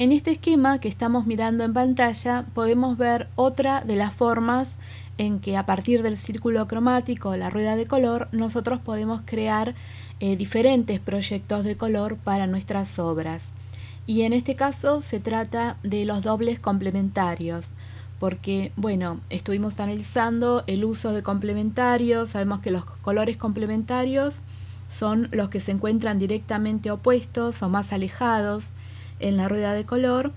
En este esquema que estamos mirando en pantalla podemos ver otra de las formas en que a partir del círculo cromático, la rueda de color, nosotros podemos crear eh, diferentes proyectos de color para nuestras obras. Y en este caso se trata de los dobles complementarios, porque bueno, estuvimos analizando el uso de complementarios, sabemos que los colores complementarios son los que se encuentran directamente opuestos o más alejados, en la rueda de color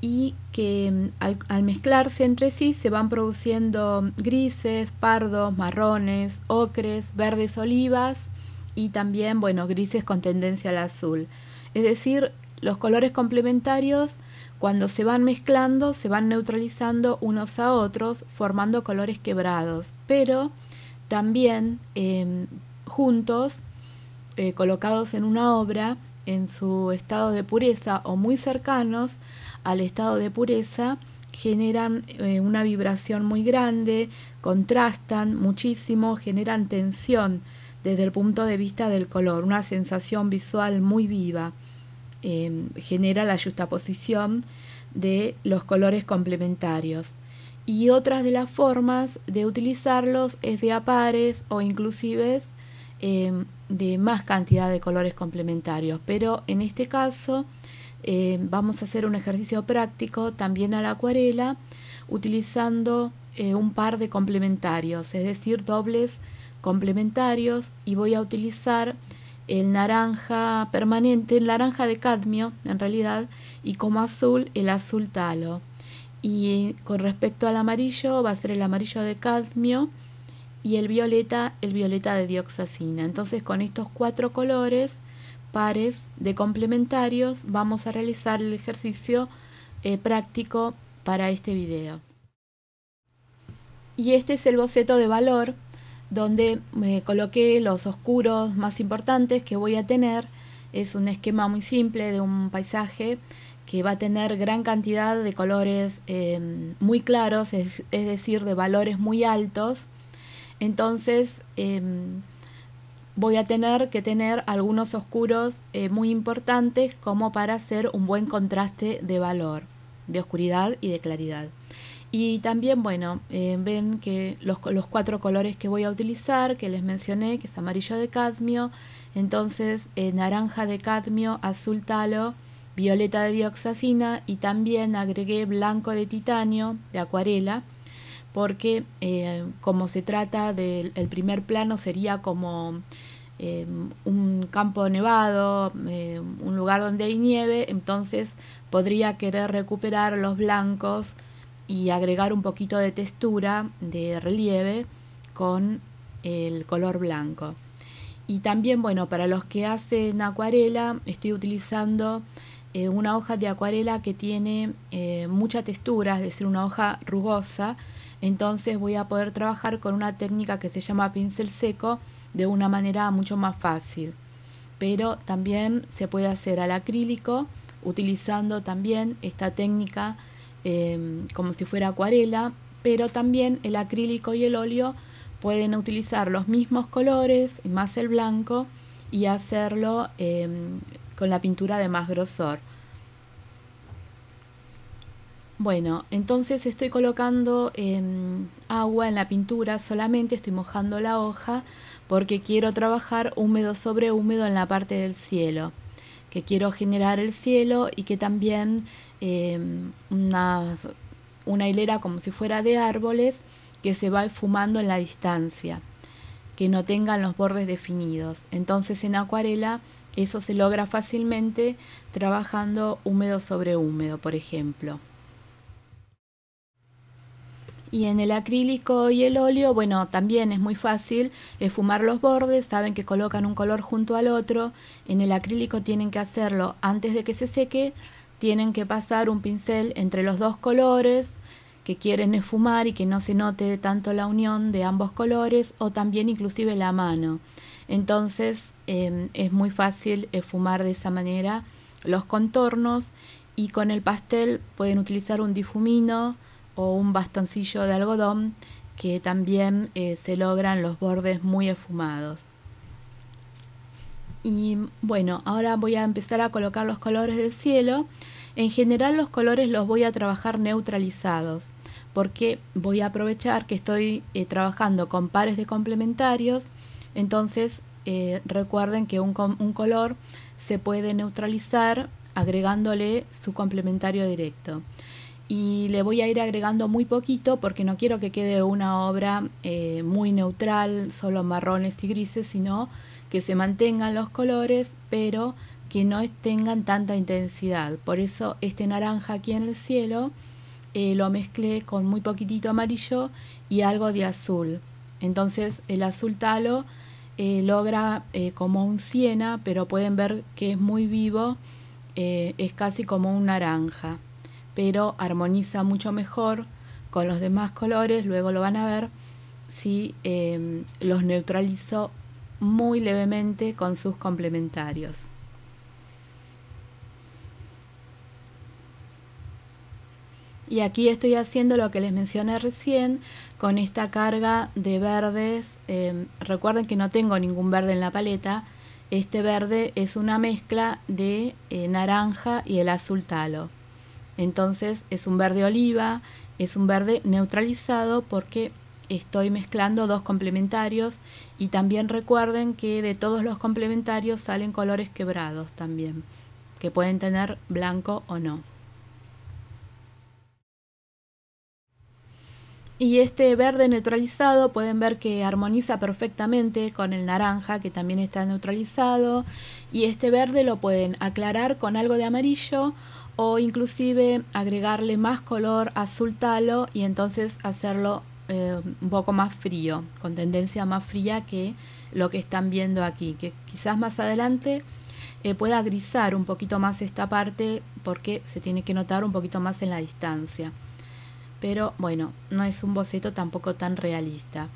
y que mm, al, mezclarse entre sí se van produciendo grises, pardos, marrones, ocres, verdes olivas y también, bueno, grises con tendencia al azul. Es decir, los colores complementarios cuando se van mezclando se van neutralizando unos a otros formando colores quebrados, pero también em, juntos, eh, colocados en una obra, en su estado de pureza o muy cercanos al estado de pureza generan eh, una vibración muy grande, contrastan muchísimo, generan tensión desde el punto de vista del color, una sensación visual muy viva. Em, genera la justaposición de los colores complementarios. Y otras de las formas de utilizarlos es de apares o inclusive em, de más cantidad de colores complementarios, pero en este caso eh, vamos a hacer un ejercicio práctico también a la acuarela utilizando eh, un par de complementarios, es decir, dobles complementarios y voy a utilizar el naranja permanente, el naranja de cadmio en realidad y como azul el azul talo y eh, con respecto al amarillo va a ser el amarillo de cadmio y el violeta, el violeta de dioxacina. Entonces con estos cuatro colores pares de complementarios vamos a realizar el ejercicio eh, práctico para este video. Y este es el boceto de valor donde me coloqué los oscuros más importantes que voy a tener. Es un esquema muy simple de un paisaje que va a tener gran cantidad de colores eh, muy claros, es decir, de valores muy altos entonces em, voy a tener que tener algunos oscuros eh, muy importantes como para hacer un buen contraste de valor, de oscuridad y de claridad. Y también, bueno, em, ven que los, cuatro colores que voy a utilizar, que les mencioné, que es amarillo de cadmio, entonces eh, naranja de cadmio, azul talo, violeta de dioxacina y también agregué blanco de titanio, de acuarela, porque eh, como se trata del primer plano sería como eh, un campo nevado, eh, un lugar donde hay nieve, entonces podría querer recuperar los blancos y agregar un poquito de textura, de relieve con el color blanco. Y también, bueno, para los que hacen acuarela, estoy utilizando una hoja de acuarela que tiene mucha textura, es decir, una hoja rugosa, entonces voy a poder trabajar con una técnica que se llama pincel seco de una manera mucho más fácil. Pero también se puede hacer al acrílico utilizando también esta técnica em, como si fuera acuarela, pero también el acrílico y el óleo pueden utilizar los mismos colores, más el blanco, y hacerlo em, con la pintura de más grosor. Bueno, entonces estoy colocando em, agua en la pintura solamente, estoy mojando la hoja porque quiero trabajar húmedo sobre húmedo en la parte del cielo, que quiero generar el cielo y que también em, una, una hilera como si fuera de árboles que se va fumando en la distancia, que no tengan los bordes definidos. Entonces en acuarela eso se logra fácilmente trabajando húmedo sobre húmedo, por ejemplo. Y en el acrílico y el óleo, bueno, también es muy fácil esfumar eh, los bordes, saben que colocan un color junto al otro, en el acrílico tienen que hacerlo antes de que se seque, tienen que pasar un pincel entre los dos colores que quieren esfumar y que no se note tanto la unión de ambos colores o también inclusive la mano. Entonces em, es muy fácil esfumar de esa manera los contornos y con el pastel pueden utilizar un difumino o un bastoncillo de algodón que también eh, se logran los bordes muy esfumados. Y bueno, ahora voy a empezar a colocar los colores del cielo. En general los colores los voy a trabajar neutralizados porque voy a aprovechar que estoy eh, trabajando con pares de complementarios. Entonces eh, recuerden que un color se puede neutralizar agregándole su complementario directo y le voy a ir agregando muy poquito porque no quiero que quede una obra eh, muy neutral, solo marrones y grises, sino que se mantengan los colores, pero que no tengan tanta intensidad. Por eso este naranja aquí en el cielo eh, lo mezclé con muy poquitito amarillo y algo de azul. Entonces el azul talo eh, logra como un siena, pero pueden ver que es muy vivo, es casi como un naranja pero armoniza mucho mejor con los demás colores, luego lo van a ver si em, los neutralizo muy levemente con sus complementarios. Y aquí estoy haciendo lo que les mencioné recién con esta carga de verdes. Em, recuerden que no tengo ningún verde en la paleta. Este verde es una mezcla de eh, naranja y el azul talo. Entonces es un verde oliva, es un verde neutralizado porque estoy mezclando dos complementarios y también recuerden que de todos los complementarios salen colores quebrados también, que pueden tener blanco o no. Y este verde neutralizado pueden ver que armoniza perfectamente con el naranja que también está neutralizado. Y este verde lo pueden aclarar con algo de amarillo o inclusive agregarle más color azul talo y entonces hacerlo eh, un poco más frío, con tendencia más fría que lo que están viendo aquí, que quizás más adelante eh, pueda grisar un poquito más esta parte porque se tiene que notar un poquito más en la distancia. Pero bueno, no es un boceto tampoco tan realista.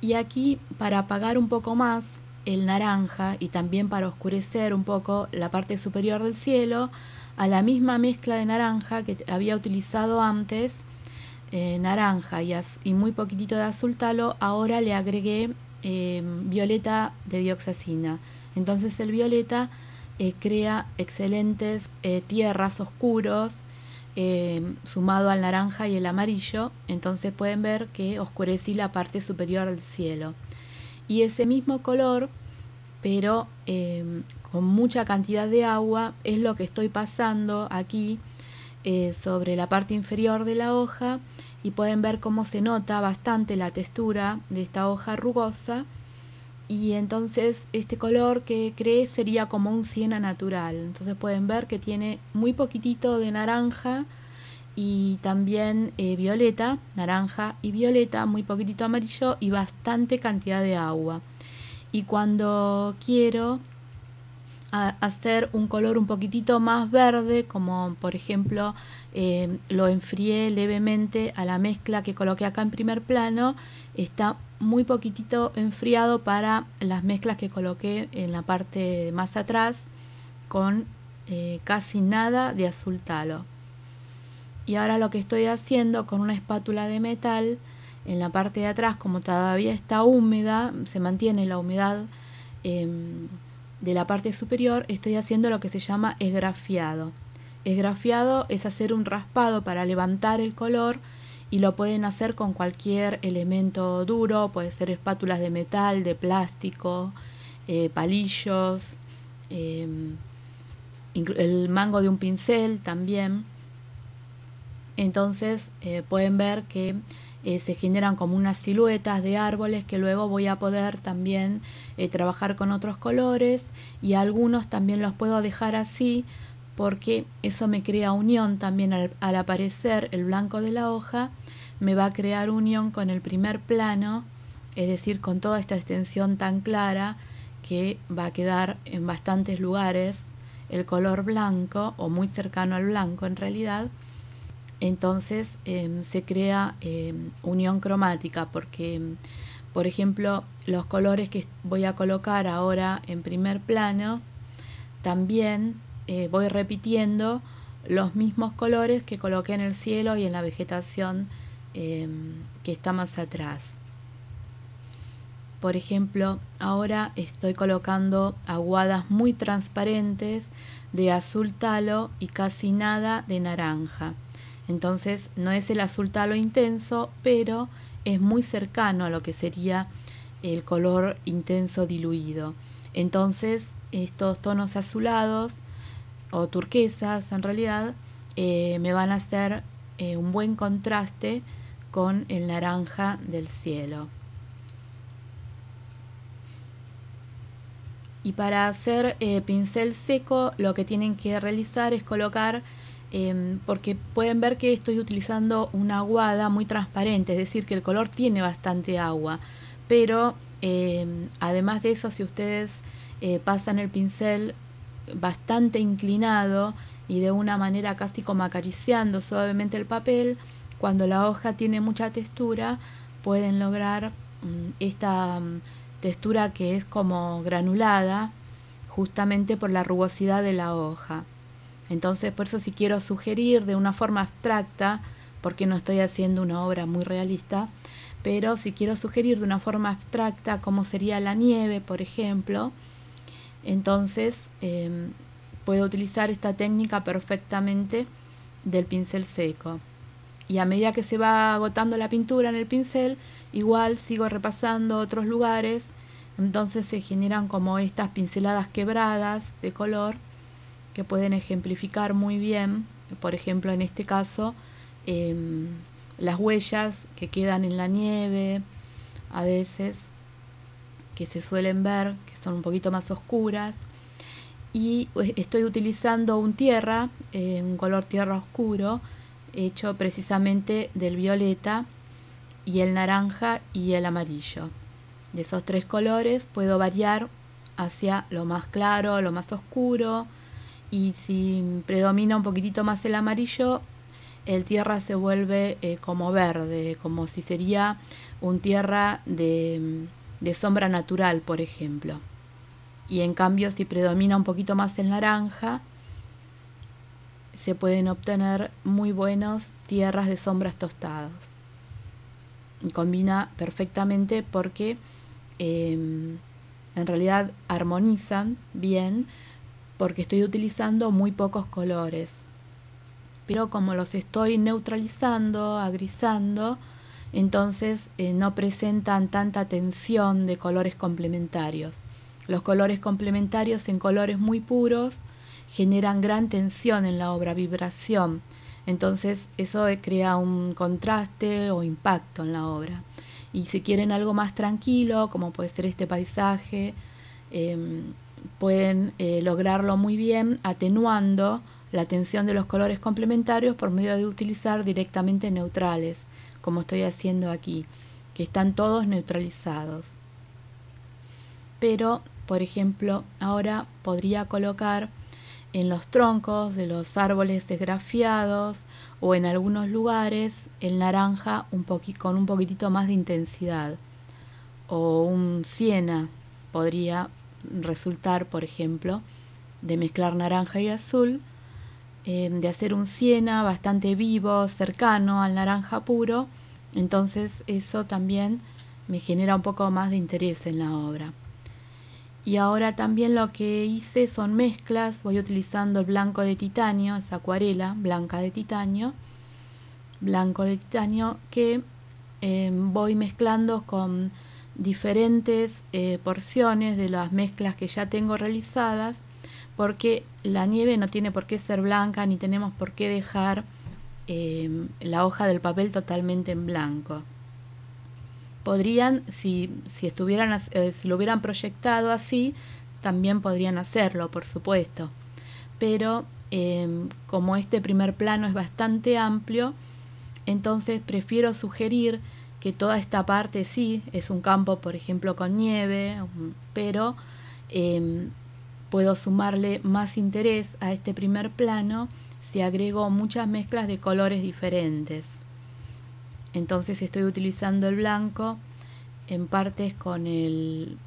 Y aquí para apagar un poco más el naranja y también para oscurecer un poco la parte superior del cielo, a la misma mezcla de naranja que había utilizado antes, eh, naranja y, muy poquitito de azul talo, ahora le agregué eh, violeta de dioxacina. Entonces el violeta eh, crea excelentes tierras oscuros sumado al naranja y el amarillo. Entonces pueden ver que oscurecí la parte superior del cielo. Y ese mismo color, pero mucha cantidad de agua, es lo que estoy pasando aquí eh, sobre la parte inferior de la hoja y pueden ver cómo se nota bastante la textura de esta hoja rugosa y entonces este color que cree sería como un siena natural. Entonces pueden ver que tiene muy poquitito de naranja y también eh, violeta, naranja y violeta, muy poquitito amarillo y bastante cantidad de agua. Y cuando quiero a hacer un color un poquitito más verde, como por ejemplo eh, lo enfrié levemente a la mezcla que coloqué acá en primer plano, está muy poquitito enfriado para las mezclas que coloqué en la parte más atrás con eh, casi nada de azul talo. Y ahora lo que estoy haciendo con una espátula de metal en la parte de atrás, como todavía está húmeda, se mantiene la humedad. Em, de la parte superior estoy haciendo lo que se llama esgrafiado. Esgrafiado es hacer un raspado para levantar el color y lo pueden hacer con cualquier elemento duro, puede ser espátulas de metal, de plástico, eh, palillos, em, el mango de un pincel también. Entonces eh, pueden ver que eh, se generan como unas siluetas de árboles que luego voy a poder también eh, trabajar con otros colores y algunos también los puedo dejar así porque eso me crea unión también al aparecer el blanco de la hoja, me va a crear unión con el primer plano, es decir, con toda esta extensión tan clara que va a quedar en bastantes lugares el color blanco o muy cercano al blanco en realidad entonces em, se crea em, unión cromática porque, em, por ejemplo, los colores que voy a colocar ahora en primer plano, también eh, voy repitiendo los mismos colores que coloqué en el cielo y en la vegetación que está más atrás. Por ejemplo, ahora estoy colocando aguadas muy transparentes de azul talo y casi nada de naranja. Entonces no es el azul talo intenso, pero es muy cercano a lo que sería el color intenso diluido. Entonces estos tonos azulados o turquesas en realidad eh, me van a hacer eh, un buen contraste con el naranja del cielo. Y para hacer eh, pincel seco lo que tienen que realizar es colocar Em, porque pueden ver que estoy utilizando una aguada muy transparente, es decir, que el color tiene bastante agua, pero em, además de eso, si ustedes eh, pasan el pincel bastante inclinado y de una manera casi como acariciando suavemente el papel, cuando la hoja tiene mucha textura, pueden lograr mm, esta mm, textura que es como granulada, justamente por la rugosidad de la hoja. Entonces, por eso si quiero sugerir de una forma abstracta, porque no estoy haciendo una obra muy realista, pero si quiero sugerir de una forma abstracta cómo sería la nieve, por ejemplo, entonces em, puedo utilizar esta técnica perfectamente del pincel seco. Y a medida que se va agotando la pintura en el pincel, igual sigo repasando otros lugares, entonces se generan como estas pinceladas quebradas de color que pueden ejemplificar muy bien, por ejemplo en este caso, em, las huellas que quedan en la nieve, a veces, que se suelen ver, que son un poquito más oscuras. Y pues, estoy utilizando un tierra, eh, un color tierra oscuro, hecho precisamente del violeta y el naranja y el amarillo. De esos tres colores puedo variar hacia lo más claro, lo más oscuro, y si predomina un poquitito más el amarillo, el tierra se vuelve eh, como verde, como si sería un tierra de, de sombra natural, por ejemplo. Y en cambio, si predomina un poquito más el naranja, se pueden obtener muy buenos tierras de sombras tostadas. Y combina perfectamente porque em, en realidad armonizan bien porque estoy utilizando muy pocos colores. Pero como los estoy neutralizando, agrizando entonces eh, no presentan tanta tensión de colores complementarios. Los colores complementarios en colores muy puros generan gran tensión en la obra, vibración. Entonces eso eh, crea un contraste o impacto en la obra. Y si quieren algo más tranquilo, como puede ser este paisaje, em, pueden eh, lograrlo muy bien atenuando la tensión de los colores complementarios por medio de utilizar directamente neutrales, como estoy haciendo aquí, que están todos neutralizados. Pero, por ejemplo, ahora podría colocar en los troncos de los árboles desgrafiados o en algunos lugares el naranja un con un poquitito más de intensidad o un siena podría resultar, por ejemplo, de mezclar naranja y azul, eh, de hacer un siena bastante vivo, cercano al naranja puro, entonces eso también me genera un poco más de interés en la obra. Y ahora también lo que hice son mezclas, voy utilizando el blanco de titanio, esa acuarela blanca de titanio, blanco de titanio que eh, voy mezclando con diferentes eh, porciones de las mezclas que ya tengo realizadas porque la nieve no tiene por qué ser blanca ni tenemos por qué dejar em, la hoja del papel totalmente en blanco. Podrían, si, si estuvieran, eh, si lo hubieran proyectado así, también podrían hacerlo, por supuesto. Pero em, como este primer plano es bastante amplio, entonces prefiero sugerir que toda esta parte sí es un campo, por ejemplo, con nieve, pero em, puedo sumarle más interés a este primer plano si agrego muchas mezclas de colores diferentes. Entonces estoy utilizando el blanco en partes con el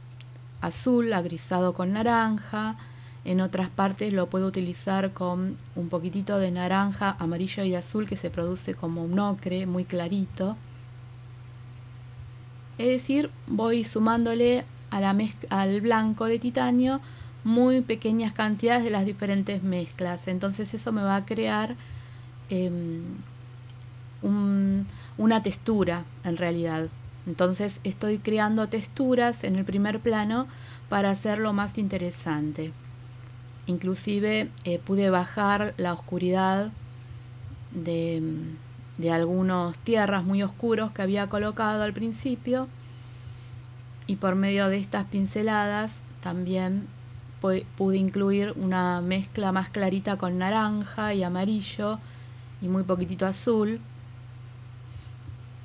azul, agrisado con naranja, en otras partes lo puedo utilizar con un poquitito de naranja, amarillo y azul que se produce como un ocre muy clarito. Es decir, voy sumándole a la al blanco de titanio muy pequeñas cantidades de las diferentes mezclas. Entonces eso me va a crear em, una textura en realidad. Entonces estoy creando texturas en el primer plano para hacerlo más interesante. Inclusive eh, pude bajar la oscuridad de em, de algunos tierras muy oscuros que había colocado al principio y por medio de estas pinceladas también pude incluir una mezcla más clarita con naranja y amarillo y muy poquitito azul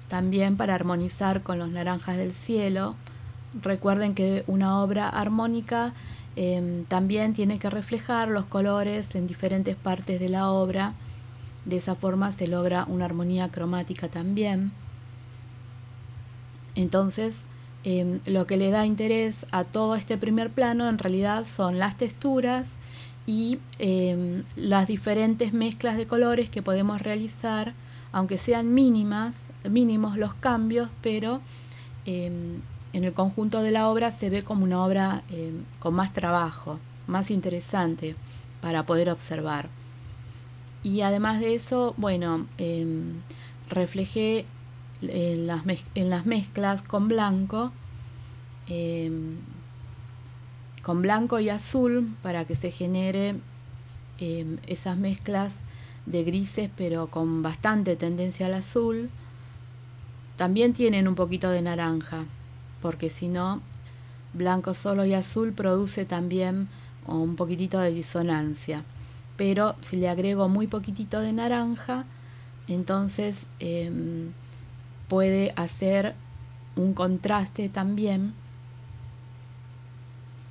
también para armonizar con los naranjas del cielo recuerden que una obra armónica eh, también tiene que reflejar los colores en diferentes partes de la obra de esa forma se logra una armonía cromática también. Entonces, em, lo que le da interés a todo este primer plano en realidad son las texturas y em, las diferentes mezclas de colores que podemos realizar, aunque sean mínimas, mínimos los cambios, pero em, en el conjunto de la obra se ve como una obra con más trabajo, más interesante para poder observar. Y además de eso, bueno, em, reflejé eh, en las, mezclas con blanco, em, con blanco y azul, para que se genere em, esas mezclas de grises, pero con bastante tendencia al azul. También tienen un poquito de naranja, porque si no, blanco solo y azul produce también un poquitito de disonancia pero si le agrego muy poquitito de naranja, entonces em, puede hacer un contraste también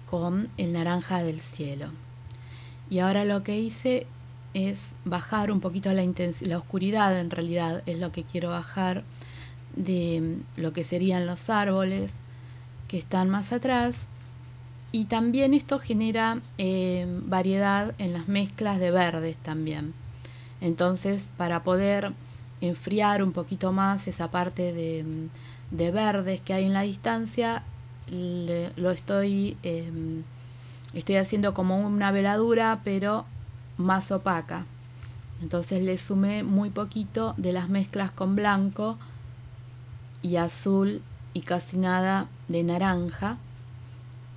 con el naranja del cielo. Y ahora lo que hice es bajar un poquito la, la oscuridad, en realidad es lo que quiero bajar de em, lo que serían los árboles que están más atrás y también esto genera eh, variedad en las mezclas de verdes también. Entonces, para poder enfriar un poquito más esa parte de, de verdes que hay en la distancia, lo estoy, em, estoy haciendo como una veladura, pero más opaca. Entonces le sumé muy poquito de las mezclas con blanco y azul y casi nada de naranja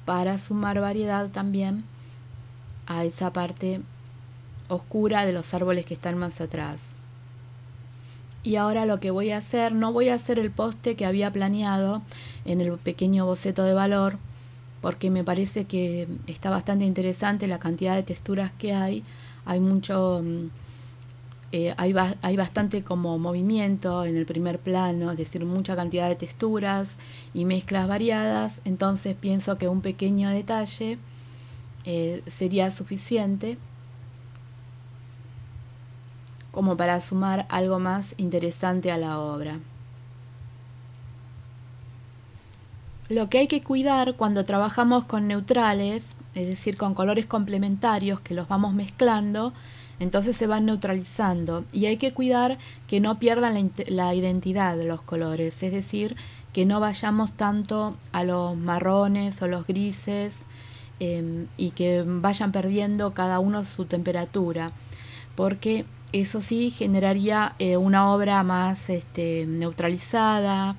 para sumar variedad también a esa parte oscura de los árboles que están más atrás. Y ahora lo que voy a hacer, no voy a hacer el poste que había planeado en el pequeño boceto de valor, porque me parece que está bastante interesante la cantidad de texturas que hay. Hay mucho mm, eh, hay, bastante como movimiento en el primer plano, es decir, mucha cantidad de texturas y mezclas variadas, entonces pienso que un pequeño detalle eh, sería suficiente como para sumar algo más interesante a la obra. Lo que hay que cuidar cuando trabajamos con neutrales, es decir, con colores complementarios que los vamos mezclando, entonces se van neutralizando y hay que cuidar que no pierdan la, identidad de los colores, es decir, que no vayamos tanto a los marrones o los grises em, y que vayan perdiendo cada uno su temperatura, porque eso sí generaría eh, una obra más este, neutralizada,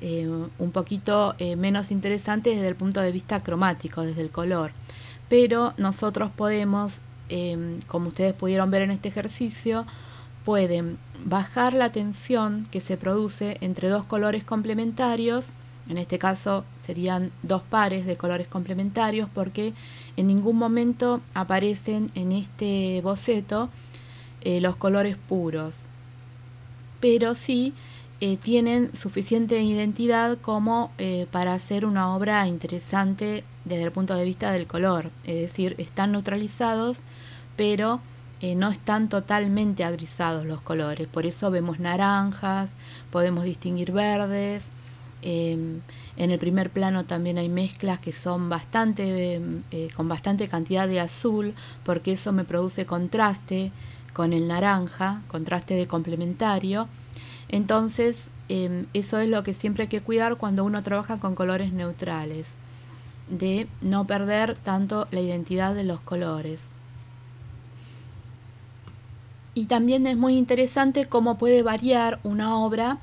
em, un poquito eh, menos interesante desde el punto de vista cromático, desde el color. Pero nosotros podemos Em, como ustedes pudieron ver en este ejercicio, pueden bajar la tensión que se produce entre dos colores complementarios, en este caso serían dos pares de colores complementarios porque en ningún momento aparecen en este boceto eh, los colores puros, pero sí eh, tienen suficiente identidad como eh, para hacer una obra interesante desde el punto de vista del color, es decir, están neutralizados pero eh, no están totalmente agrisados los colores. Por eso vemos naranjas, podemos distinguir verdes. Em, en el primer plano también hay mezclas que son bastante, em, eh, con bastante cantidad de azul, porque eso me produce contraste con el naranja, contraste de complementario. Entonces, em, eso es lo que siempre hay que cuidar cuando uno trabaja con colores neutrales, de no perder tanto la identidad de los colores. Y también es muy interesante cómo puede variar una obra,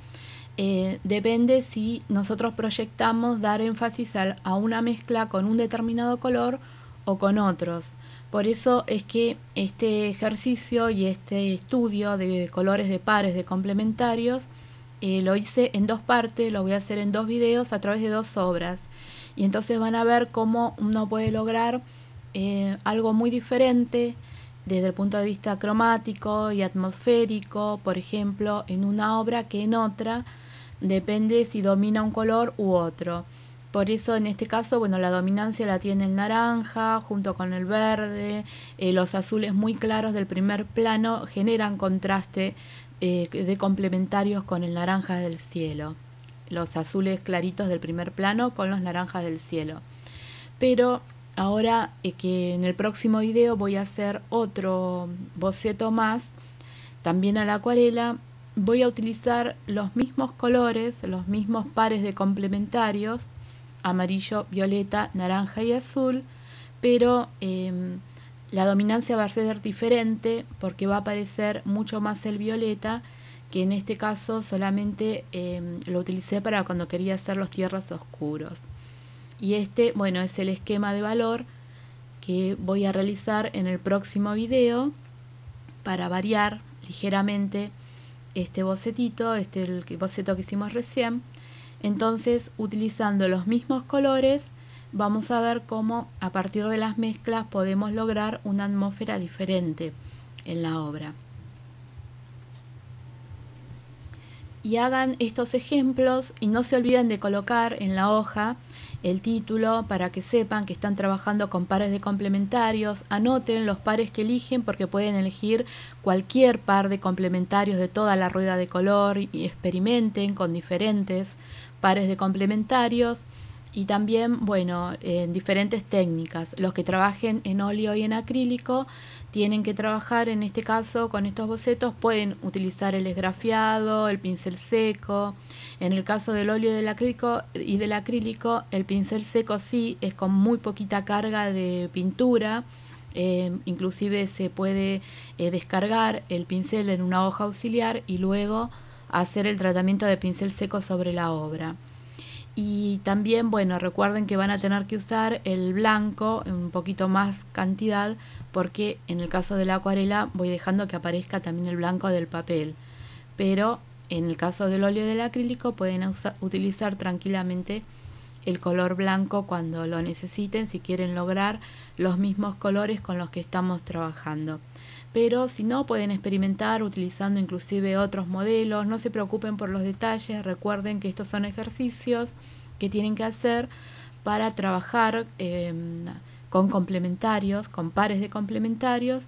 eh, depende si nosotros proyectamos dar énfasis a, una mezcla con un determinado color o con otros. Por eso es que este ejercicio y este estudio de colores de pares, de complementarios, eh, lo hice en dos partes, lo voy a hacer en dos videos a través de dos obras. Y entonces van a ver cómo uno puede lograr eh, algo muy diferente desde el punto de vista cromático y atmosférico, por ejemplo, en una obra que en otra, depende si domina un color u otro. Por eso en este caso, bueno, la dominancia la tiene el naranja junto con el verde, eh, los azules muy claros del primer plano generan contraste eh, de complementarios con el naranja del cielo. Los azules claritos del primer plano con los naranjas del cielo. Pero Ahora eh, que en el próximo video voy a hacer otro boceto más, también a la acuarela, voy a utilizar los mismos colores, los mismos pares de complementarios, amarillo, violeta, naranja y azul, pero em, la dominancia va a ser diferente porque va a aparecer mucho más el violeta, que en este caso solamente em, lo utilicé para cuando quería hacer los tierras oscuros. Y este, bueno, es el esquema de valor que voy a realizar en el próximo video para variar ligeramente este bocetito, este el boceto que hicimos recién. Entonces, utilizando los mismos colores, vamos a ver cómo a partir de las mezclas podemos lograr una atmósfera diferente en la obra. Y hagan estos ejemplos y no se olviden de colocar en la hoja el título para que sepan que están trabajando con pares de complementarios. Anoten los pares que eligen porque pueden elegir cualquier par de complementarios de toda la rueda de color y experimenten con diferentes pares de complementarios. Y también, bueno, en diferentes técnicas. Los que trabajen en óleo y en acrílico tienen que trabajar, en este caso, con estos bocetos. Pueden utilizar el esgrafiado, el pincel seco, en el caso del óleo y del acrílico, y del acrílico el pincel seco sí es con muy poquita carga de pintura. Eh, inclusive se puede eh, descargar el pincel en una hoja auxiliar y luego hacer el tratamiento de pincel seco sobre la obra. Y también, bueno, recuerden que van a tener que usar el blanco en un poquito más cantidad porque en el caso de la acuarela voy dejando que aparezca también el blanco del papel. Pero en el caso del óleo del acrílico pueden utilizar tranquilamente el color blanco cuando lo necesiten si quieren lograr los mismos colores con los que estamos trabajando. Pero si no, pueden experimentar utilizando inclusive otros modelos. No se preocupen por los detalles. Recuerden que estos son ejercicios que tienen que hacer para trabajar em, con complementarios, con pares de complementarios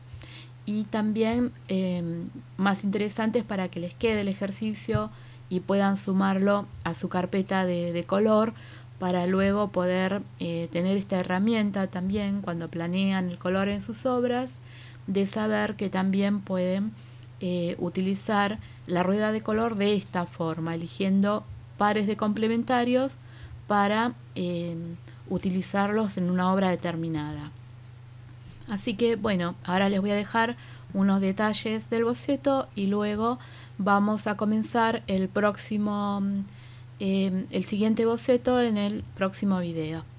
y también em, más interesantes para que les quede el ejercicio y puedan sumarlo a su carpeta de, color para luego poder eh, tener esta herramienta también cuando planean el color en sus obras, de saber que también pueden eh, utilizar la rueda de color de esta forma, eligiendo pares de complementarios para em, utilizarlos en una obra determinada. Así que bueno, ahora les voy a dejar unos detalles del boceto y luego vamos a comenzar el próximo, mm, eh, el siguiente boceto en el próximo video.